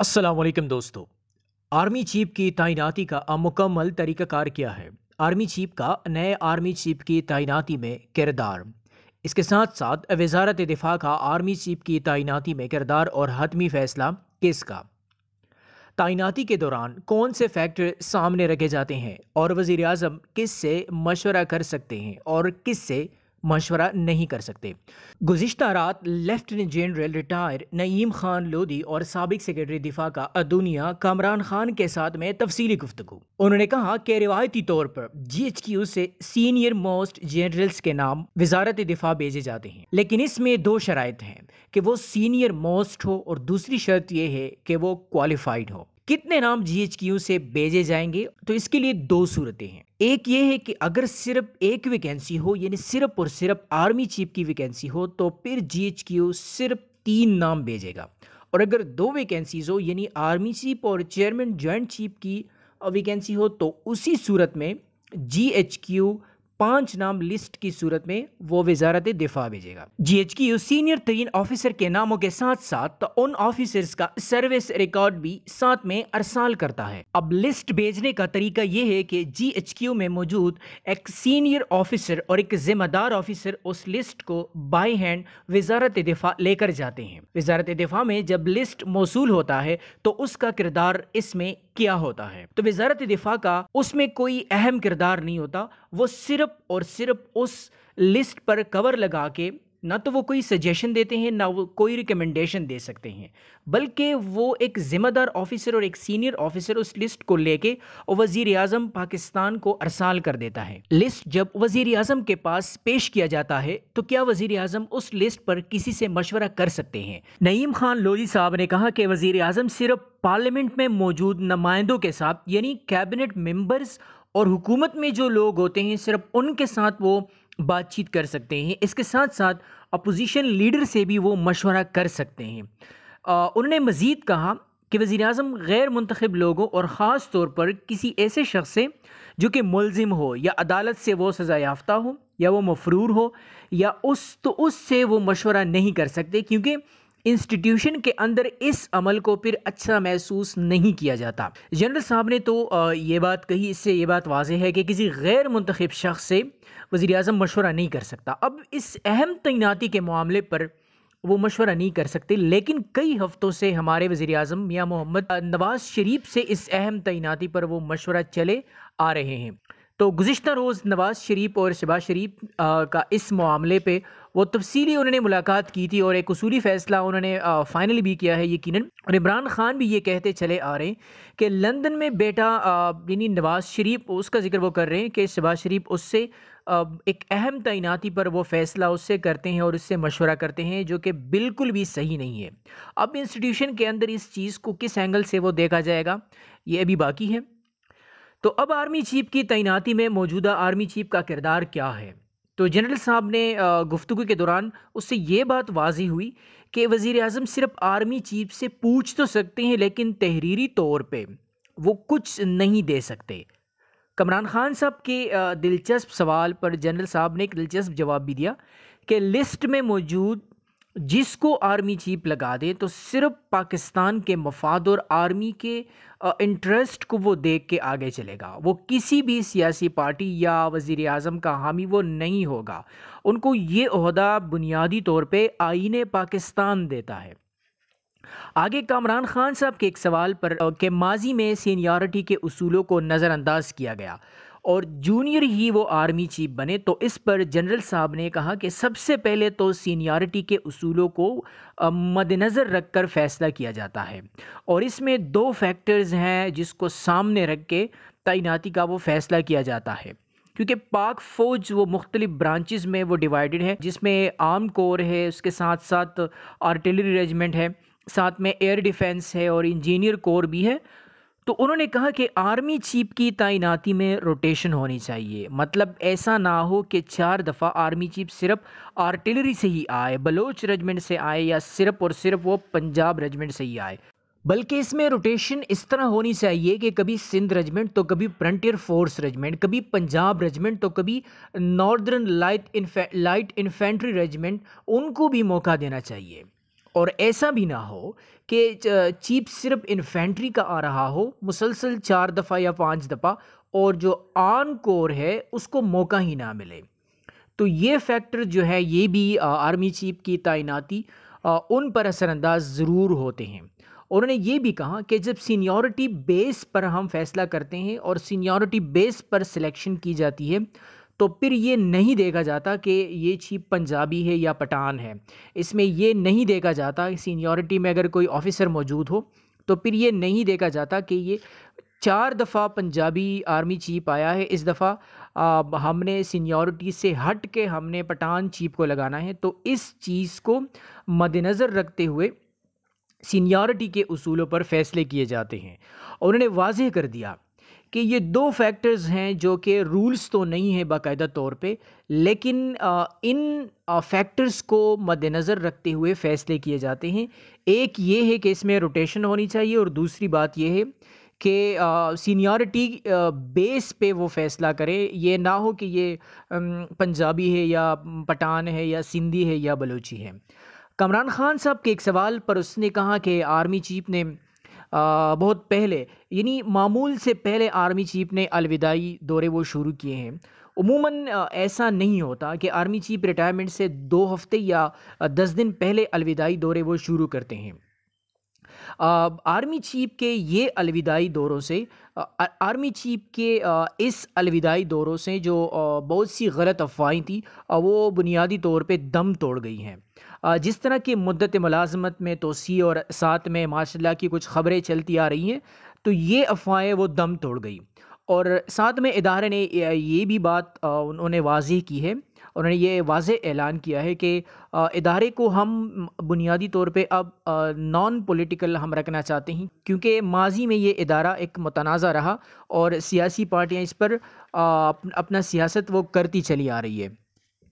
असलकम दोस्तों army chief की तैनाती का मुकम्मल तरीक़ाकार क्या है आर्मी चीफ का नए आर्मी चीफ की तैनाती में किरदार इसके साथ साथ वजारत दिफा का आर्मी चीफ की तैनाती में किरदार और हतमी फैसला किसका तैनाती के दौरान कौन से फैक्टर सामने रखे जाते हैं और वज़ी अजम किस से मशवरा कर सकते हैं और किस से मशवरा नहीं कर सकते गुजशत रात lieutenant general retire Naeem Khan Lodhi और सबक सेक्रेटरी दिफा का अदुनिया कामरान खान के साथ में तफसी गुफ्तु उन्होंने कहा कि रिवायती तौर पर जी एच क्यू से सीनियर मोस्ट जनरल्स के नाम वजारत दिफा भेजे जाते हैं लेकिन इसमें दो शरात हैं कि वो सीनियर मोस्ट हो और दूसरी शर्त यह है कि वो क्वालिफाइड हो कितने नाम जी से भेजे जाएंगे तो इसके लिए दो सूरतें हैं एक ये है कि अगर सिर्फ एक वैकेंसी हो यानी सिर्फ और सिर्फ आर्मी चीफ की वैकेंसी हो तो फिर जी सिर्फ तीन नाम भेजेगा और अगर दो वैकेंसीज हो यानी आर्मी चीफ और चेयरमैन जॉइंट चीफ की वैकेंसी हो तो उसी सूरत में जी एच क्यू पांच नाम लिस्ट की सूरत में वो वजारत दिफा भेजेगा जी एच की सीनियर तरीन ऑफिसर के नामों के साथ साथ तो उन ऑफिसर्स का सर्विस रिकॉर्ड भी साथ में अरसाल करता है अब लिस्ट भेजने का तरीका यह है कि जी एच क्यू में मौजूद एक सीनियर ऑफिसर और एक जिम्मेदार ऑफिसर उस लिस्ट को बाई हैंड वजारत दिफा लेकर जाते हैं वजारत दिफा में जब लिस्ट मौसू होता है तो उसका किरदार इसमें किया होता है तो वजारत दिफा का उसमें कोई अहम किरदार नहीं होता वो सिर्फ और सिर्फ उस लिस्ट पर कवर लगा के ना तो वो कोई सजेशन देते हैं ना वो कोई रिकमेंडेशन दे सकते हैं बल्कि वो एक ज़िम्मेदार ऑफिसर और एक सीनियर ऑफिसर उस लिस्ट को लेके वज़ी अजम पाकिस्तान को अरसाल कर देता है लिस्ट जब वज़ी अजम के पास पेश किया जाता है तो क्या वज़ी अजम उस लिस्ट पर किसी से मशवरा कर सकते हैं नईम खान लोधी साहब ने कहा कि वज़ी अजम सिर्फ पार्लियामेंट में मौजूद नुमाइंदों के साथ यानी कैबिनेट मेम्बर्स और हुकूमत में जो लोग होते हैं सिर्फ उनके साथ वो बातचीत कर सकते हैं इसके साथ साथ अपोजिशन लीडर से भी वो मशवरा कर सकते हैं उन्होंने मज़ीद कहा कि वज़ी अजम गैर मंतखब लोगों और ख़ास तौर पर किसी ऐसे शख्स से जो कि मुलम हो या अदालत से वो सज़ा याफ्ता हो या वो मफरूर हो या उस तो उससे वो मशवरा नहीं कर सकते क्योंकि इंस्टीट्यूशन के अंदर इस अमल को फिर अच्छा महसूस नहीं किया जाता जनरल साहब ने तो ये बात कही इससे ये बात वाजह है कि किसी गैर मंतखब शख्स से वज़ी अजम मशवरा नहीं कर सकता अब इस अहम तैनाती के मामले पर वो मशवरा नहीं कर सकते लेकिन कई हफ़्तों से हमारे वज़ी अजम मियाँ मोहम्मद नवाज़ शरीफ से इस अहम तैनाती पर वो मशवरा चले आ रहे हैं तो गुज्त रोज़ नवाज़ शरीफ और शबाज शरीफ का इस मामले पर वो तफसली उन्होंने मुलाकात की थी और एक असूली फ़ैसला उन्होंने फ़ाइनल भी किया है यकीन और इमरान ख़ान भी ये कहते चले आ रहे हैं कि लंदन में बेटा यानी नवाज़ शरीफ उसका जिक्र वो कर रहे हैं कि शबाज शरीफ उससे एक अहम तैनाती पर वो फ़ैसला उससे करते हैं और उससे मशवरा करते हैं जो कि बिल्कुल भी सही नहीं है अब इंस्टीट्यूशन के अंदर इस चीज़ को किस एंगल से वो देखा जाएगा ये अभी बाकी है तो अब आर्मी चीफ की तैनाती में मौजूदा आर्मी चीफ का किरदार क्या है तो जनरल साहब ने गुफ्तु के दौरान उससे ये बात वाजी हुई कि वज़ी अजम सिर्फ आर्मी चीफ से पूछ तो सकते हैं लेकिन तहरीरी तौर पर वो कुछ नहीं दे सकते कमरान खान साहब के दिलचस्प सवाल पर जनरल साहब ने एक दिलचस्प जवाब भी दिया कि लिस्ट में मौजूद जिसको आर्मी चीफ लगा दें तो सिर्फ पाकिस्तान के मफाद और आर्मी के इंटरेस्ट को वो देख के आगे चलेगा वो किसी भी सियासी पार्टी या वज़ी अजम का हामी वो नहीं होगा उनको ये अहदा बुनियादी तौर पर आइन पाकिस्तान देता है आगे कामरान खान साहब के एक सवाल पर के माजी में सीनियरिटी के असूलों को नज़रअंदाज किया गया और जूनियर ही वो आर्मी चीफ बने तो इस पर जनरल साहब ने कहा कि सबसे पहले तो सीनियरिटी के असूलों को मद्दनज़र रख कर फैसला किया जाता है और इसमें दो फैक्टर्स हैं जिसको सामने रख के तैनाती का वो फैसला किया जाता है क्योंकि पाक फ़ौज वो मुख्तलिफ ब्रांचेज़ में वो डिवाइडेड है जिसमें आर्म कोर है उसके साथ साथ आर्टिलरी रेजिमेंट है साथ में एयर डिफेंस है और इंजीनियर कोर भी है तो उन्होंने कहा कि आर्मी चीफ की तैनाती में रोटेशन होनी चाहिए मतलब ऐसा ना हो कि चार दफ़ा आर्मी चीफ सिर्फ आर्टिलरी से ही आए बलोच रेजिमेंट से आए या सिर्फ और सिर्फ वो पंजाब रेजिमेंट से ही आए बल्कि इसमें रोटेशन इस तरह होनी चाहिए कि कभी सिंध रेजिमेंट तो कभी फ्रंटियर फोर्स रेजिमेंट कभी पंजाब रेजिमेंट तो कभी नॉर्दर्न लाइट इन्फे, लाइट इन्फेंट्री रेजिमेंट उनको भी मौका देना चाहिए और ऐसा भी ना हो कि चीप सिर्फ इन्फेंट्री का आ रहा हो मुसलसल चार दफ़ा या पाँच दफ़ा और जो आन कोर है उसको मौका ही ना मिले तो ये फैक्टर जो है ये भी आर्मी चीफ की तैनाती उन पर असरानंदाज ज़रूर होते हैं उन्होंने ये भी कहा कि जब सीनियोरिटी बेस पर हम फैसला करते हैं और सीनियोरिटी बेस पर सिलेक्शन की जाती है तो फिर ये नहीं देखा जाता कि ये चीफ पंजाबी है या पठान है इसमें ये नहीं देखा जाता सीनियॉरिटी में अगर कोई ऑफिसर मौजूद हो तो फिर ये नहीं देखा जाता कि ये चार दफ़ा पंजाबी आर्मी चीफ़ आया है इस दफ़ा हमने सीनियॉरिटी से हट के हमने पठान चीप को लगाना है तो इस चीज़ को मद्नज़र रखते हुए सीनियॉरिटी के असूलों पर फ़ैसले किए जाते हैं और उन्होंने वाजे कर दिया कि ये दो फैक्टर्स हैं जो कि रूल्स तो नहीं है बाकायदा तौर पे लेकिन इन फैक्टर्स को मद्देनज़र रखते हुए फ़ैसले किए जाते हैं एक ये है कि इसमें रोटेशन होनी चाहिए और दूसरी बात यह है कि सीनियरिटी बेस पे वो फ़ैसला करे ये ना हो कि ये पंजाबी है या पठान है या सिंधी है या बलूची है कमरान खान साहब के एक सवाल पर उसने कहा कि आर्मी चीफ ने बहुत पहले यानी मामूल से पहले आर्मी चीफ ने अलविदाई दौरे वो शुरू किए हैं उमूमन ऐसा नहीं होता कि आर्मी चीफ रिटायरमेंट से दो हफ्ते या दस दिन पहले अलविदाई दौरे वो शुरू करते हैं आर्मी चीफ के ये अलविदाई दौरों से आर्मी चीफ के इस अलविदाई दौरों से जो बहुत सी गलत अफवाहें थी वो बुनियादी तौर पे दम तोड़ गई हैं जिस तरह की मदत मुलाजमत में तोसी और साथ में माशा की कुछ ख़बरें चलती आ रही हैं तो ये अफवाहें वो दम तोड़ गई और साथ में इदारे ने ये भी बात उन्होंने वाजी की है उन्होंने ये वाज ऐलान किया है कि इदारे को हम बुनियादी तौर पे अब नॉन पॉलिटिकल हम रखना चाहते हैं क्योंकि माजी में ये इदारा एक मतनाज़ा रहा और सियासी पार्टियां इस पर अपना सियासत वो करती चली आ रही है